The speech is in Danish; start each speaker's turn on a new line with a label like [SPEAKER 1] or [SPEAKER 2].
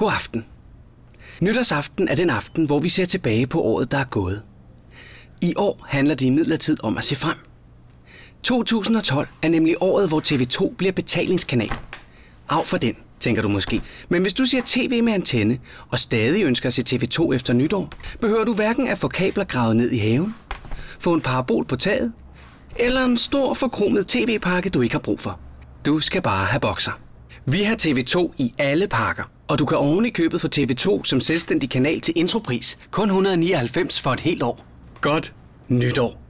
[SPEAKER 1] God aften. Nytårsaften er den aften, hvor vi ser tilbage på året, der er gået. I år handler det imidlertid om at se frem. 2012 er nemlig året, hvor TV2 bliver betalingskanal. Af for den, tænker du måske. Men hvis du ser tv med antenne og stadig ønsker at se TV2 efter nytår, behøver du hverken at få kabler gravet ned i haven, få en parabol på taget, eller en stor forkromet tv-pakke, du ikke har brug for. Du skal bare have bokser. Vi har TV2 i alle pakker. Og du kan oven i købet få TV2 som selvstændig kanal til intropris. Kun 199 for et helt år. Godt nytår.